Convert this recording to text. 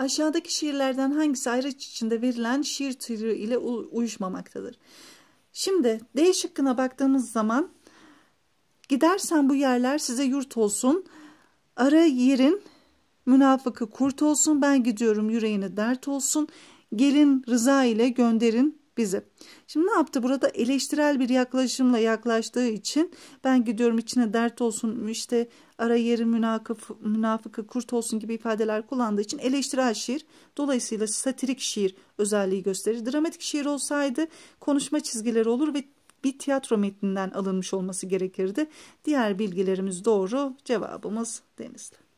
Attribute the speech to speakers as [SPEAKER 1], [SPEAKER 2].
[SPEAKER 1] Aşağıdaki şiirlerden hangisi ayrıç içinde verilen şiir türü ile uyuşmamaktadır? Şimdi D şıkkına baktığımız zaman gidersen bu yerler size yurt olsun. Ara yerin münafıkı kurt olsun ben gidiyorum yüreğine dert olsun. Gelin rıza ile gönderin bizi. Şimdi ne yaptı? Burada eleştirel bir yaklaşımla yaklaştığı için ben gidiyorum içine dert olsun işte ara yeri münafık, münafıkı kurt olsun gibi ifadeler kullandığı için eleştirel şiir dolayısıyla satirik şiir özelliği gösterir. Dramatik şiir olsaydı konuşma çizgileri olur ve bir tiyatro metninden alınmış olması gerekirdi. Diğer bilgilerimiz doğru. Cevabımız Denizli.